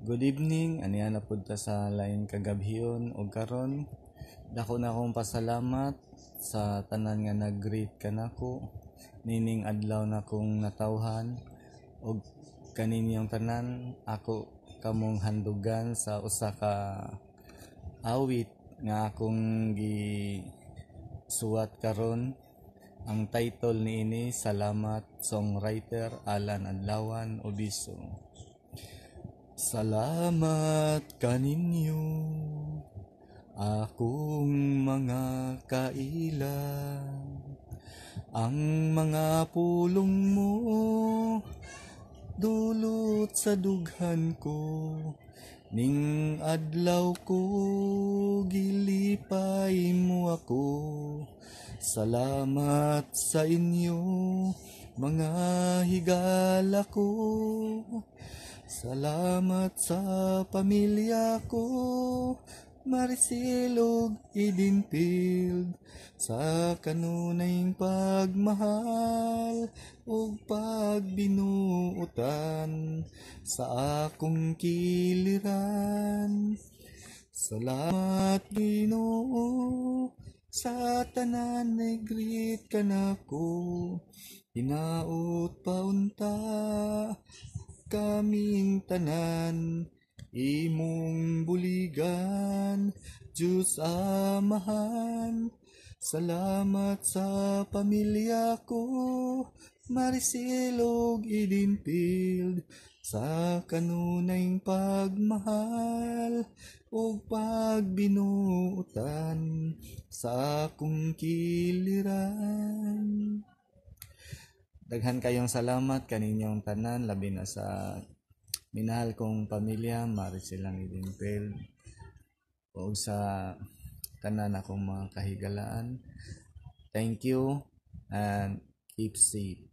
Good evening, aniya na pud ta sa lain kagabhion o karon. Dako na akong pasalamat sa tanan nga nag-greet kanako nining adlaw na kong natawhan og kaninyong tanan ako kamong handugan sa usa ka awit nga akong gi suwat karon ang title niini Salamat Songwriter Alan Adlawan Obiso Salamat kaninyo akong mga kailan ang mga pulong mo dulot sa dughan ko ning adlaw ko gilipay mo ako salamat sa inyo mga higala ko Salamat sa pamilya ko, Marisilog idintild sa kanunayng pagmahal o pagbinuutan sa akong kiliran. Salamat Ginoo sa tanan nagrit ka na ko, inaot paunta kaming tanan, imong buligan, Diyos amahan. Salamat sa pamilya ko, Marisilog idintild sa kanunay pagmahal o pagbinuutan sa akong kiliran. Daghan kayong salamat kaninyong tanan, labi na sa minahal kong pamilya, Maricela Dimpel o sa tanan akong mga kahigalaan. Thank you and keep safe.